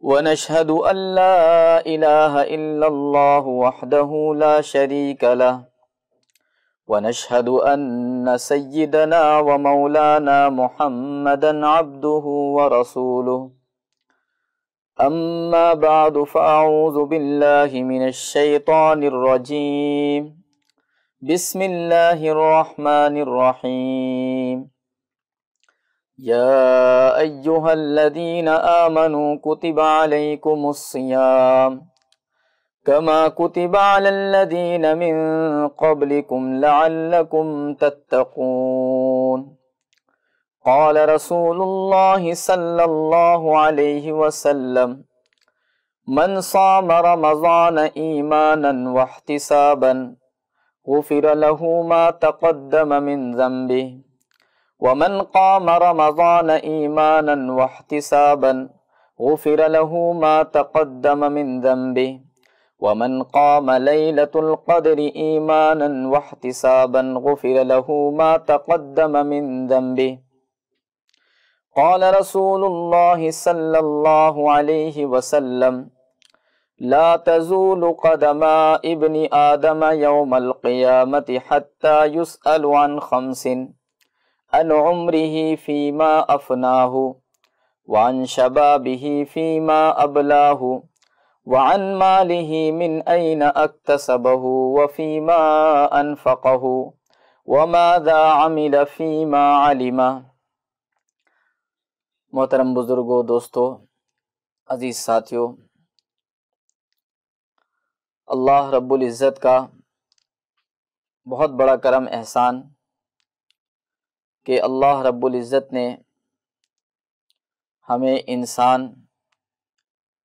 ونشهد أن لا إله إلا الله وحده لا شريك له ونشهد أن سيدنا ومولانا محمدا عبده ورسوله أما بعد فأعوذ بالله من الشيطان الرجيم بسم الله الرحمن الرحيم يا أيها الذين آمنوا كتب عليكم الصيام كما كتب على الذين من قبلكم لعلكم تتقون قال رسول الله صلى الله عليه وسلم من صام رمضان إيمانا واحتسابا غفر له ما تقدم من ذنبه ومن قام رمضان إيمانا واحتسابا غفر له ما تقدم من ذنبه ومن قام ليلة القدر إيمانا واحتسابا غفر له ما تقدم من ذنبه قال رسول الله صلى الله عليه وسلم لا تزول قدما ابن آدم يوم القيامة حتى يسأل عن خمس अन उम्री फ़ीमा अफनाहु वान शबाबिही फ़ीमा अबलाहु वान मालिही मिन अन अक्तसबहु व फ़ीमा अनफ़क़हु वमादा अमिल फ़ीमा अलिमा मोहतरम बुज़ुर्गो दोस्तों अज़ीज़ साथियों अल्लाह रब्बुल इज़्ज़त का बहुत बड़ा करम एहसान कि अल्लाह रब्बुल इज़्ज़त ने हमें इंसान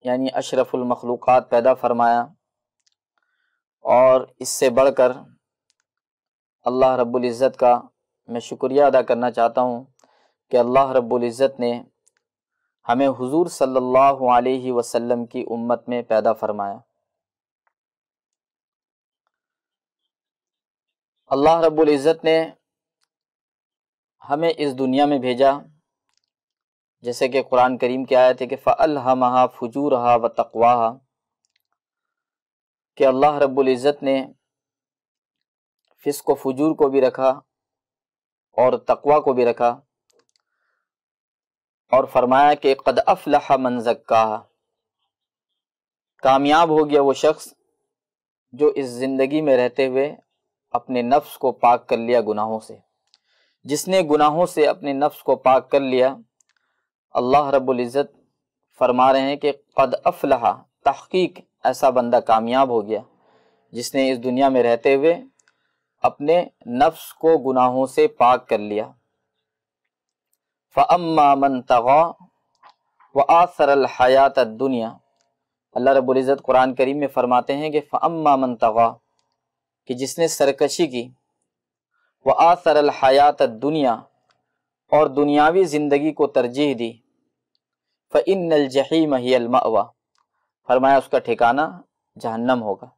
यानी अशरफुल मखलूक़ात पैदा फरमाया और इससे बढ़कर अल्लाह रब्बुल इज़्ज़त का मैं शुक्रिया अदा करना चाहता हूँ कि अल्लाह रब्बुल इज़्ज़त ने हमें हुजूर सल्लल्लाहु अलैहि वसल्लम की उम्मत में पैदा फरमाया अल्लाह रब्बुल इज़्ज़त ने हमें इस दुनिया में भेजा जैसे कि कुरान करीम के आयत है कि फ़ल हमहा फजूर हा व तकवा कि अल्लाह रब्ज़त ने फ़िस्क व फजूर को भी रखा और तकवा को भी रखा और फरमाया कि कद अफलह मन जक्का कामयाब हो गया वो शख्स जो इस ज़िंदगी में रहते हुए अपने नफ्स को पाक कर लिया गुनाहों से जिसने गुनाहों से अपने नफ्स को पाक कर लिया अल्लाह रब्बुल इज़्ज़त फरमा रहे हैं कि कद अफलहा तहकीक ऐसा बंदा कामयाब हो गया जिसने इस दुनिया में रहते हुए अपने नफ्स को गुनाहों से पाक कर लिया फ़म्मा मन तगा व आसरल हयात दुनिया अल्लाह रब्बुल इज़्ज़त कुरान करीम में फरमाते हैं कि फ़म्मा मन तगा कि जिसने सरकशी की व आसर हयात दुनिया और दुनियावी ज़िंदगी को तरजीह दी फ़िन जहीम हियलमावा फरमाया उसका ठिकाना जहन्नम होगा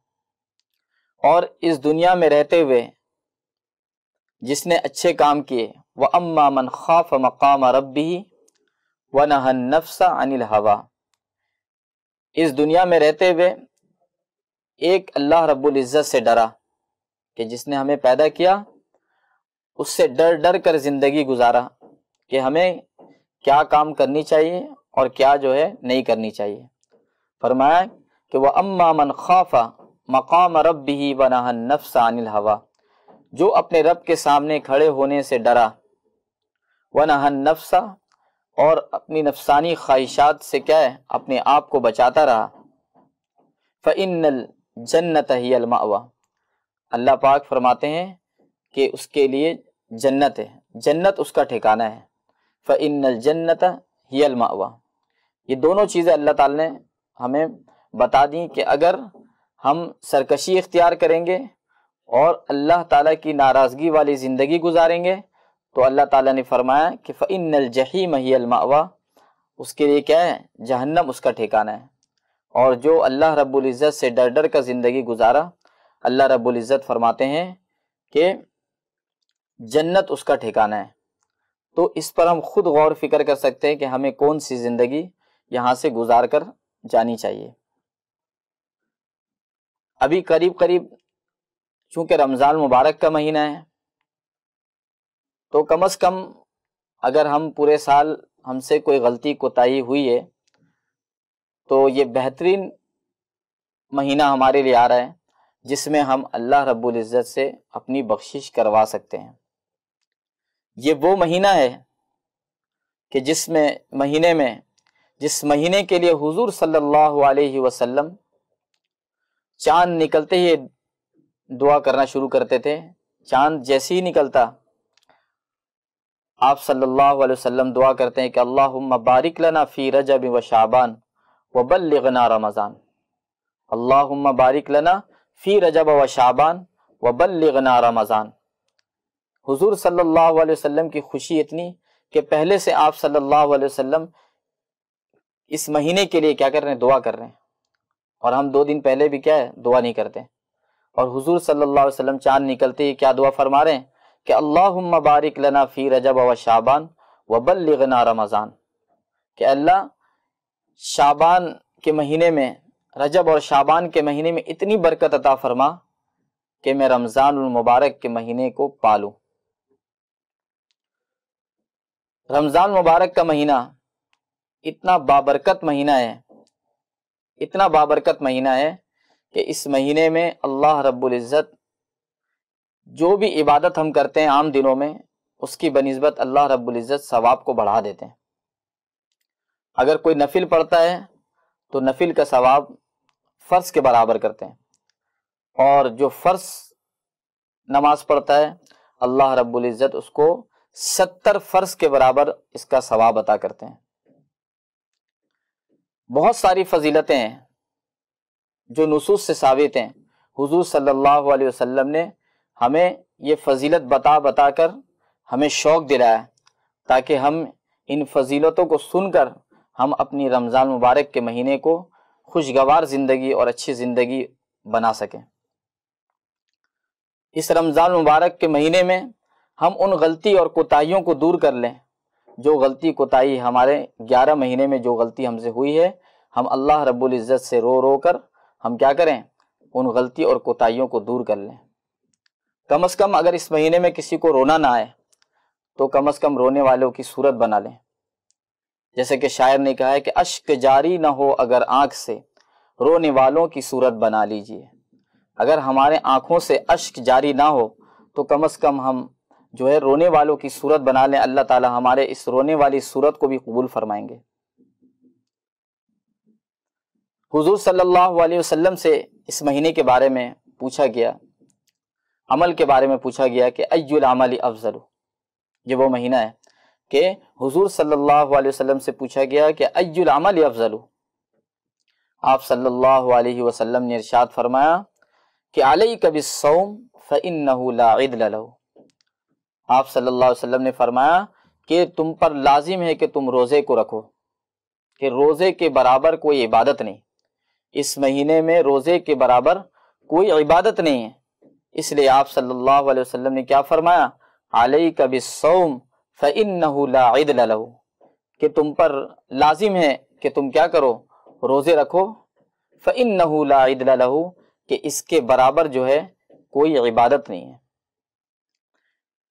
और इस दुनिया में रहते हुए जिसने अच्छे काम किए व अम्मा मन खाफ मकाम रबी व नहन नफसा अनिल हवा इस दुनिया में रहते हुए एक अल्लाह रब्बुल इज़्ज़त से डरा कि जिसने हमें पैदा किया उससे डर डर कर जिंदगी गुजारा कि हमें क्या काम करनी चाहिए और क्या जो है नहीं करनी चाहिए फरमाया कि वह अम्मा मन खाफा मकाम रब ही वना नफसानिल हवा जो अपने रब के सामने खड़े होने से डरा वनहन नफसा और अपनी नफसानी ख्वाहिशात से क्या है अपने आप को बचाता रहा फ़नल जन्नत ही अलमावा अल्लाह पाक फरमाते हैं कि उसके लिए जन्नत है जन्नत उसका ठिकाना है फ़िन जन्नत अलमावा ये दोनों चीज़ें अल्लाह ताला ने हमें बता दी कि अगर हम सरकशी इख्तियार करेंगे और अल्लाह ताला की नाराज़गी वाली ज़िंदगी गुजारेंगे तो अल्लाह ताला ने फरमाया कि फ़िन जहीम अलमावा उसके लिए क्या है जहन्नम उसका ठिकाना है और जो अल्लाह रब्बुल इज़्ज़त से डर डर का ज़िंदगी गुजारा अल्लाह रब्बुल इज़्ज़त फरमाते हैं कि जन्नत उसका ठिकाना है तो इस पर हम खुद गौर फिक्र कर सकते हैं कि हमें कौन सी ज़िंदगी यहाँ से गुजार कर जानी चाहिए अभी करीब करीब चूँकि रमज़ान मुबारक का महीना है तो कम अज़ कम अगर हम पूरे साल हमसे कोई गलती कोताही हुई है तो ये बेहतरीन महीना हमारे लिए आ रहा है जिसमें हम अल्लाह रब्बुल इज़्ज़त से अपनी बख्शिश करवा सकते हैं ये वो महीना है कि जिसमें महीने में जिस महीने के लिए हुजूर सल्लल्लाहु अलैहि वसल्लम चांद निकलते ही दुआ करना शुरू करते थे चांद जैसे ही निकलता आप सल्लल्लाहु अलैहि वसल्लम दुआ करते हैं कि अल्लाहुम्मा बारिक लना फ़ी रजब व शाबान व बल्लिगना रमज़ान अल्लाहुम्मा बारिक लना फ़ी रजब व शाबान व बल्लिगना रमज़ान हुजूर सल्लल्लाहु अलैहि वसल्लम की खुशी इतनी कि पहले से आप सल्लल्लाहु अलैहि वसल्लम इस महीने के लिए क्या कर रहे हैं दुआ कर रहे हैं और हम दो दिन पहले भी क्या है दुआ नहीं करते और हुजूर सल्लल्लाहु अलैहि वसल्लम चांद निकलते ही क्या दुआ फरमा रहे हैं कि अल्लाह बारिक लना फ़ी रजब व शाबान व बल्लना रमज़ान कि अल्लाह शाबान के महीने में रजब और शाबान के महीने में इतनी बरकत अता फरमा कि मैं रमज़ान मुबारक के महीने को पालूँ रमज़ान मुबारक का महीना इतना बाबरकत महीना है इतना बाबरकत महीना है कि इस महीने में अल्लाह रब्बुल इज़्ज़त जो भी इबादत हम करते हैं आम दिनों में उसकी बनस्बत अल्लाह रब्बुल इज़्ज़त सवाब को बढ़ा देते हैं अगर कोई नफिल पढ़ता है तो नफिल का सवाब फ़र्ज के बराबर करते हैं और जो फ़र्ज नमाज पढ़ता है अल्लाह रब्बुल इज़्ज़त उसको सत्तर फर्श के बराबर इसका सवाब अता करते हैं बहुत सारी फजीलतें हैं जो नसूस से साबित हैं हुजूर सल्लल्लाहु अलैहि वसल्लम ने हमें ये फजीलत बता बता कर हमें शौक़ दिलाया ताकि हम इन फजीलतों को सुनकर हम अपनी रमज़ान मुबारक के महीने को खुशगवार ज़िंदगी और अच्छी ज़िंदगी बना सकें इस रमज़ान मुबारक के महीने में हम उन गलती और कोताहियों को दूर कर लें जो गलती कोताही हमारे ग्यारह महीने में जो गलती हमसे हुई है हम अल्लाह रब्बुल इज़्ज़त से रो रो कर हम क्या करें उन गलती और कोताहियों को दूर कर लें कम अज़ कम अगर इस महीने में किसी को रोना ना आए तो कम अज़ कम रोने वालों की सूरत बना लें जैसे कि शायर ने कहा है कि अश्क जारी ना हो अगर आँख से रोने वालों की सूरत बना लीजिए अगर हमारे आँखों से अश्क जारी ना हो तो कम अज़ कम हम जो है रोने वालों की सूरत बना लें अल्लाह ताला हमारे इस रोने वाली सूरत को भी कबूल फरमाएंगे हुजूर सल्लल्लाहु अलैहि वसल्लम से इस महीने के बारे में पूछा गया अमल के बारे में पूछा गया कि अयुल अमल अफजल ये वो महीना है कि हुजूर सल्लल्लाहु अलैहि वसल्लम से पूछा गया कि अयुल अमल अफजल आप सल्लल्लाहु अलैहि वसल्लम ने इरशाद फरमाया कि अलई कबी सोम फ़िन ला आप सल्लल्लाहु अलैहि वसल्लम ने फरमाया कि तुम पर लाजिम है कि तुम रोज़े को रखो कि रोज़े के बराबर कोई इबादत नहीं इस महीने में रोज़े के बराबर कोई इबादत नहीं है इसलिए आप सल्लल्लाहु अलैहि वसल्लम ने क्या फरमाया आलई कबी सोम फ़िन लाद कि तुम पर लाजिम है कि तुम क्या करो रोज़े रखो फ़िन लाद लहू कि इसके बराबर जो है कोई इबादत नहीं है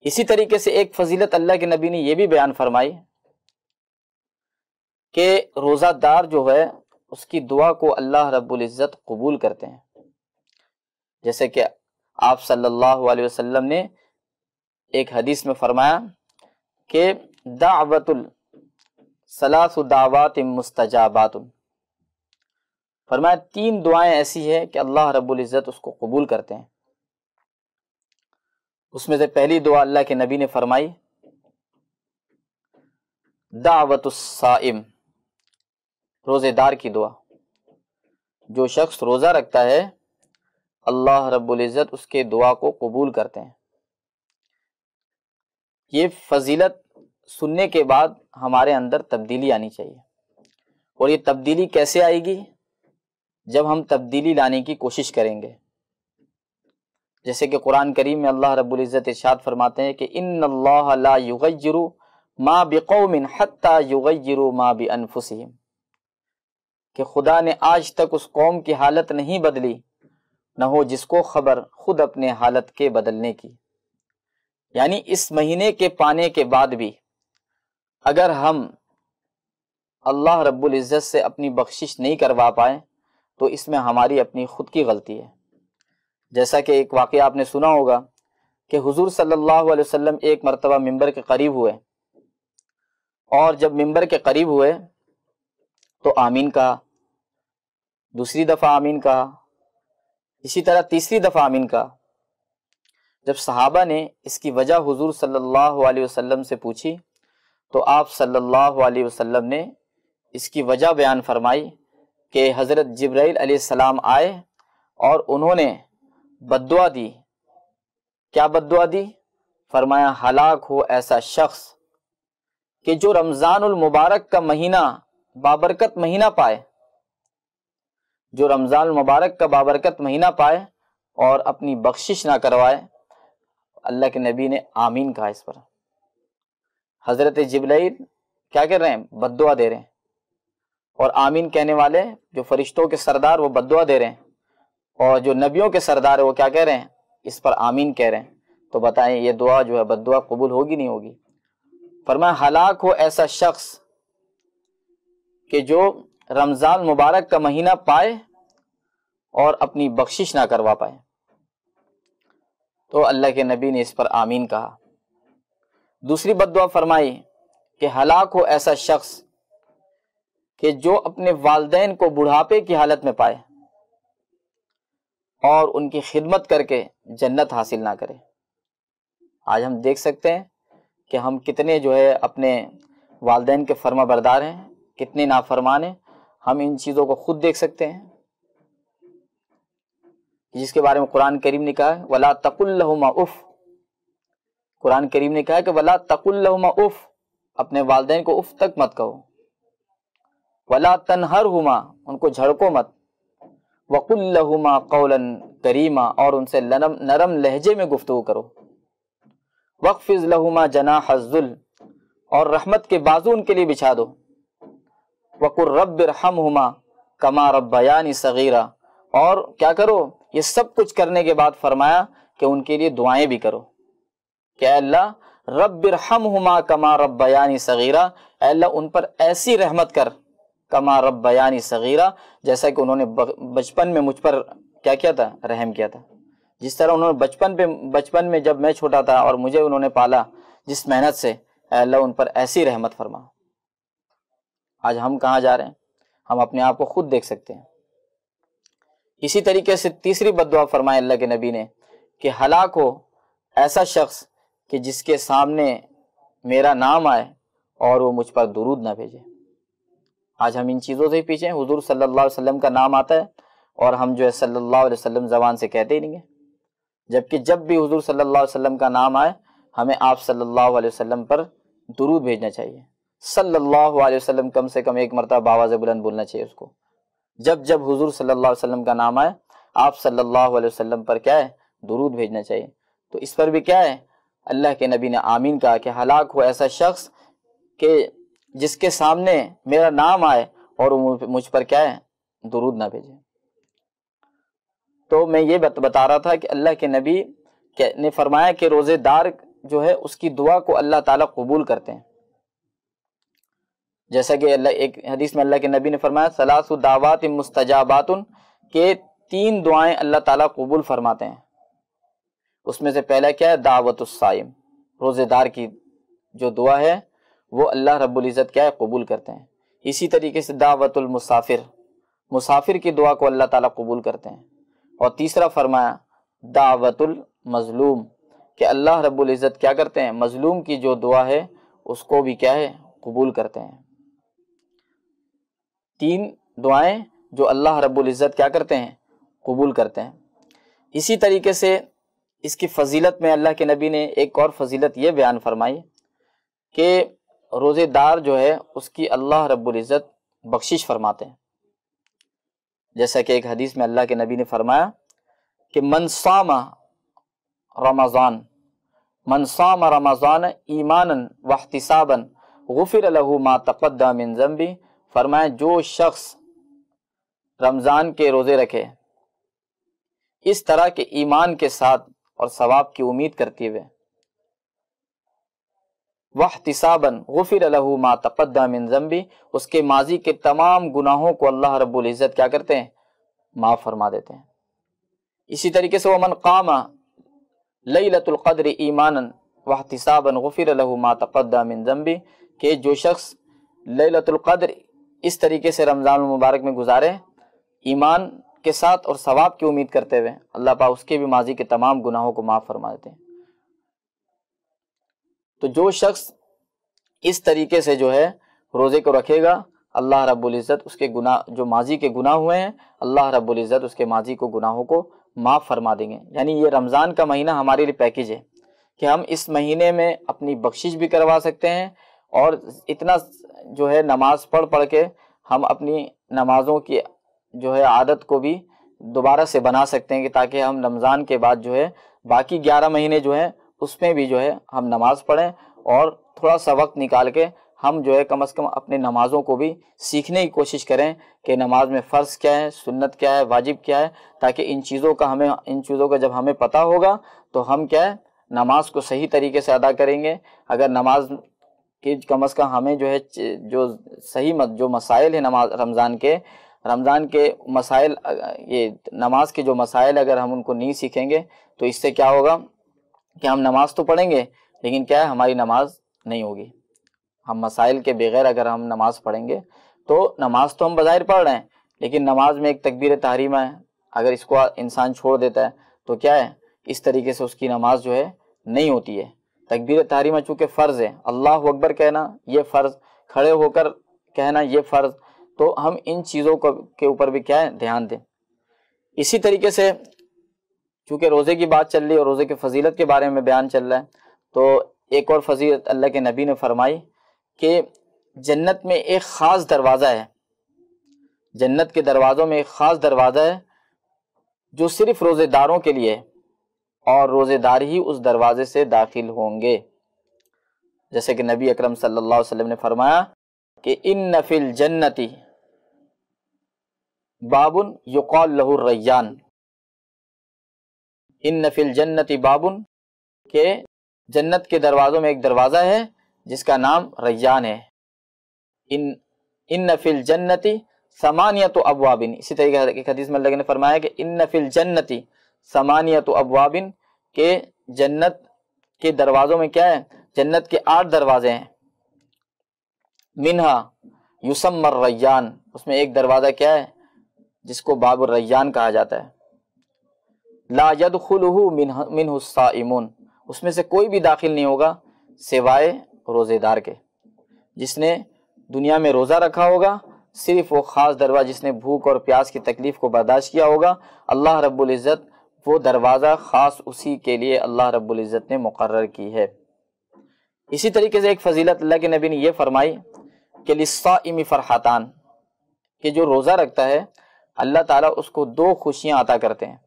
इसी तरीके से एक फजीलत अल्लाह के नबी ने यह भी बयान फरमाई कि रोज़ादार जो है उसकी दुआ को अल्लाह रब्बुल इज़्ज़त कबूल करते हैं जैसे कि आप सल्लल्लाहु अलैहि वसल्लम ने एक हदीस में फरमाया कि दावतुल सलासु दावत मुस्तजाबात फरमाया तीन दुआएं ऐसी है कि अल्लाह रब्बुल इज़्ज़त उसको कबूल करते हैं उसमें से पहली दुआ अल्लाह के नबी ने फरमाई दावतम रोज़ेदार की दुआ जो शख्स रोज़ा रखता है अल्लाह रब्बुल इज़्ज़त उसके दुआ को कबूल करते हैं ये फजीलत सुनने के बाद हमारे अंदर तब्दीली आनी चाहिए और ये तब्दीली कैसे आएगी जब हम तब्दीली लाने की कोशिश करेंगे जैसे कि कुरान करीम में अल्लाह रब्बुल इज़्ज़त इरशाद फरमाते हैं कि इन ला युगय्यिरु मा बिकौमिन हत्ता मा बिअनफुसिहिम कि खुदा ने आज तक उस कौम की हालत नहीं बदली न हो जिसको खबर खुद अपने हालत के बदलने की यानी इस महीने के पाने के बाद भी अगर हम अल्लाह रब्बुल इज़्ज़त से अपनी बख्शिश नहीं करवा पाए तो इसमें हमारी अपनी खुद की गलती है जैसा कि एक वाक़ आपने सुना होगा कि हुजूर सल्लल्लाहु अलैहि वसल्लम एक मरतबा मिंबर के करीब हुए और जब मिंबर के करीब हुए तो आमीन कहा दूसरी दफ़ा आमीन कहा इसी तरह तीसरी दफ़ा आमीन कहा जब सहाबा ने इसकी वजह हुजूर सल्लल्लाहु अलैहि वसल्लम से पूछी तो आप सल्लल्लाहु अलैहि वसल्लम ने इसकी वजह बयान फरमाई कि हज़रत जब्राईल सलाम आए और उन्होंने बदुआ दी क्या बदुआ दी फरमाया हलाक हो ऐसा शख्स कि जो रमज़ानुल मुबारक का महीना बाबरकत महीना पाए जो रमज़ान मुबारक का बाबरकत महीना पाए और अपनी बख्शिश ना करवाए अल्लाह के नबी ने आमीन कहा इस पर हज़रत जबलैल क्या कर रहे हैं बदुआ दे रहे हैं और आमीन कहने वाले जो फरिश्तों के सरदार वो बदुआ दे रहे हैं और जो नबियों के सरदार है वो क्या कह रहे हैं इस पर आमीन कह रहे हैं तो बताएं ये दुआ जो है बदुआ कबूल होगी नहीं होगी फरमाया हलाक हो ऐसा शख्स कि जो रमज़ान मुबारक का महीना पाए और अपनी बख्शिश ना करवा पाए तो अल्लाह के नबी ने इस पर आमीन कहा दूसरी बदुआ फरमाई कि हलाक हो ऐसा शख्स कि जो अपने वालदेन को बुढ़ापे की हालत में पाए और उनकी खिदमत करके जन्नत हासिल ना करें आज हम देख सकते हैं कि हम कितने जो है अपने वालदे के फर्मा बरदार हैं कितने नाफरमान हैं हम इन चीज़ों को खुद देख सकते हैं जिसके बारे में कुरान करीम ने कहा वला तकुल्लहुमा उफ़ कुरान करीम ने कहा कि वला तकुल्लहुमा उफ़ अपने वालदे को उफ़ तक मत कहो वला तनहर हुमा उनको झड़को मत वक़ुल्लहुमा कौलन करीमा और उनसे नरम नरम लहजे में गुफ्तु करो वक्फिज लहुमा जना हजुल और रहमत के बाजू उनके लिए बिछा दो वकुर रब रहम हुमा कमा रबयानी सगीरा और क्या करो ये सब कुछ करने के बाद फरमाया कि उनके लिए दुआएं भी करो क्या अल्लाह रब रहम हुमा कमा रबयानी सगीरा अल्लाह उन पर ऐसी रहमत कर कमा रब बयानी सगीरा जैसा कि उन्होंने बचपन में मुझ पर क्या किया था रहम किया था जिस तरह उन्होंने बचपन पे बचपन में जब मैं छोटा था और मुझे उन्होंने पाला जिस मेहनत से अल्लाह उन पर ऐसी रहमत फरमा आज हम कहाँ जा रहे हैं हम अपने आप को खुद देख सकते हैं इसी तरीके से तीसरी बदवा फरमाए अल्लाह के नबी ने कि हलाक हो ऐसा शख्स कि जिसके सामने मेरा नाम आए और वो मुझ पर दुरूद ना भेजे आज हम इन चीज़ों से पीछे हैं हजूर सल्ला वसम का नाम आता है और हम जो है सल्ला वसम जबान से कहते ही नहीं हैं जबकि जब भी हजूर सल्ला वसम का नाम आए हमें आप सल्ला वसम पर दुरूद भेजना चाहिए सल्लल्लाहु अलैहि वसल्लम कम से कम एक मरतब बाबा से बुलंद बोलना चाहिए उसको जब जब हुजूर सल्लल्लाहु अलैहि वसल्लम का नाम आए आप सल्लल्लाहु अलैहि वसल्लम पर क्या है दुरूद भेजना चाहिए तो इस पर भी क्या है अल्लाह के नबी ने आमीन कहा कि हलाक हो ऐसा शख्स के जिसके सामने मेरा नाम आए और मुझ पर क्या है दुरूद ना भेजे तो मैं ये बत, बता रहा था कि अल्लाह के नबी ने फरमाया कि रोज़ेदार जो है उसकी दुआ को अल्लाह ताला कबूल करते हैं जैसा कि अल्लाह एक हदीस में अल्लाह के नबी ने फरमाया सलासु दावत मुस्तजाबात के तीन दुआएं अल्लाह ताला कबूल फरमाते हैं उसमें से पहला क्या है दावत साइम रोज़ेदार की जो दुआ है वो अल्लाह रब्ज़त क्या है कबूल करते हैं इसी तरीके से दावतुल मुसाफिर मुसाफिर की दुआ को अल्लाह ताला कबूल करते हैं और तीसरा फरमाया दावतुल मज़लूम कि अल्लाह रब्ज़त क्या करते हैं मज़लूम की जो दुआ है उसको भी क्या है कबूल करते हैं तीन दुआएं जो अल्लाह रबुल्ज़त क्या करते हैं कबूल करते हैं इसी तरीके से इसकी फजीलत में अल्लाह के नबी ने एक और फजीलत ये बयान फरमाई कि रोज़ेदार जो है उसकी अल्लाह रबुल्जत बख्शिश फरमाते हैं जैसा कि एक हदीस में अल्लाह के नबी ने फरमाया कि मनसामा रमज़ान मनसाम रमज़ान ईमान वहतिसाबन गफिर लहू मा तकद्दा मिन जम्बी फरमाए जो शख्स रमज़ान के रोज़े रखे इस तरह के ईमान के साथ और सवाब की उम्मीद करते हुए वह तिसाबन गफिर मा मा तपद्दामिन जम्बी उसके माजी के तमाम गुनाहों को अल्लाह रब्बुल इज़्ज़त क्या करते हैं माफ़ फरमा देते हैं इसी तरीके से वो वमन कामा लतुल्क़द्र ईमान वह तिसाबन गफिर मा मा मिन जम्बी के जो शख्स लतुल्क़द्र इस तरीके से रमज़ान मुबारक में गुजारे ईमान के साथ और सवाब की उम्मीद करते हुए अल्लाह पा उसके भी माजी के तमाम गुनाहों को माफ़ फरमा देते हैं तो जो शख्स इस तरीके से जो है रोज़े को रखेगा अल्लाह रब्बुल इज़्ज़त उसके गुनाह जो माजी के गुनाह हुए हैं अल्लाह रब्बुल इज़्ज़त उसके माजी को गुनाहों को माफ़ फरमा देंगे यानी ये रमज़ान का महीना हमारे लिए पैकेज है कि हम इस महीने में अपनी बख्शिश भी करवा सकते हैं और इतना जो है नमाज़ पढ़ पढ़ के हम अपनी नमाज़ों की जो है आदत को भी दोबारा से बना सकते हैं कि ताकि हम रमज़ान के बाद जो है बाकी ग्यारह महीने जो हैं उसमें भी जो है हम नमाज़ पढ़ें और थोड़ा सा वक्त निकाल के हम जो है कम अज़ कम अपने नमाज़ों को भी सीखने की कोशिश करें कि नमाज में फ़र्ज़ क्या है सुन्नत क्या है वाजिब क्या है ताकि इन चीज़ों का हमें इन चीज़ों का जब हमें पता होगा तो हम क्या है नमाज को सही तरीके से अदा करेंगे अगर नमाज की कम अज़ कम हमें जो है जो सही मत, जो मसाइल है नमाज रमज़ान के रमज़ान के मसाइल ये नमाज के जो मसाइल अगर हम उनको नहीं सीखेंगे तो इससे क्या होगा कि हम नमाज तो पढ़ेंगे लेकिन क्या है हमारी नमाज नहीं होगी हम मसाइल के बगैर अगर हम नमाज पढ़ेंगे तो नमाज तो हम बाहिर पढ़ रहे हैं लेकिन नमाज में एक तकबीर तहरीमा है अगर इसको इंसान छोड़ देता है तो क्या है इस तरीके से उसकी नमाज जो है नहीं होती है तकबीर तहरीमा चूँकि फ़र्ज़ है अल्लाह अकबर कहना ये फ़र्ज़ खड़े होकर कहना ये फ़र्ज़ तो हम इन चीज़ों को के ऊपर भी क्या है ध्यान दें इसी तरीके से चूँकि रोज़े की बात चल रही है और रोज़े की फजीलत के बारे में बयान चल रहा है तो एक और फजीलत अल्लाह के नबी ने फरमाई कि जन्नत में एक ख़ास दरवाज़ा है जन्नत के दरवाज़ों में एक ख़ास दरवाज़ा है जो सिर्फ रोज़ेदारों के लिए है और रोज़ेदार ही उस दरवाज़े से दाखिल होंगे जैसे कि नबी अकरम सल्लल्लाहु अलैहि वसल्लम ने फरमाया कि इन नफिल जन्नति बाबुन युकौल लहुर रैयान इन नफिल जन्नति बाबुन के जन्नत के दरवाज़ों में एक दरवाज़ा है जिसका नाम रैयान है इन इन नफिल जन्नति समानियत अबवाबिन इसी तरीके एक हदीस मल्ल ने फरमाया कि इन नफिल जन्नति समानियत अबवाबिन के जन्नत के दरवाज़ों में क्या है जन्नत के आठ दरवाजे हैं मिनहा यूसमर रैयान उसमें एक दरवाज़ा क्या है जिसको बाबुर रैयान कहा जाता है लाजद मिन मिनहुस्साइमून उसमें से कोई भी दाखिल नहीं होगा सिवाय रोज़ेदार के जिसने दुनिया में रोज़ा रखा होगा सिर्फ वो ख़ास दरवाज़ा जिसने भूख और प्यास की तकलीफ़ को बर्दाश्त किया होगा अल्लाह रब्बुल इज़्ज़त वो दरवाज़ा ख़ास उसी के लिए अल्लाह रब्बुल इज़्ज़त ने मुकर की है इसी तरीके से एक फजीलत अल्लाह के नबी ने यह फरमाई कि लिस्सा फरहतान के जो रोज़ा रखता है अल्लाह ताला उसको दो खुशियाँ अता करते हैं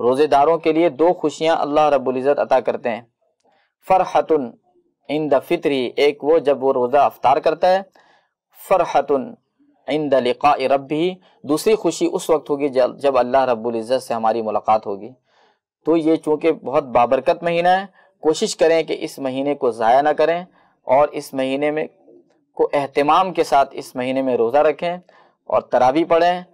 रोज़ेदारों के लिए दो खुशियाँ अल्लाह रब्ज़त अता करते हैं फ़रहतुन इन द फितरी एक वो जब वो रोज़ा अफ्तार करता है फरहतुन इन द लिका रबी दूसरी खुशी उस वक्त होगी जब अल्लाह रबुल्जत से हमारी मुलाकात होगी तो ये चूंकि बहुत बाबरकत महीना है कोशिश करें कि इस महीने को ज़ाया ना करें और इस महीने में को अहतमाम के साथ इस महीने में रोज़ा रखें और तरावी पढ़ें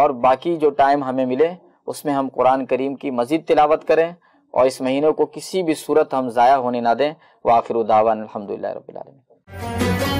और बाकी जो टाइम हमें मिले उसमें हम कुरान करीम की मज़ीद तिलावत करें और इस महीनों को किसी भी सूरत हम ज़ाया होने ना दें वाखिर दावान अलहमदिल्ला रबीआलमी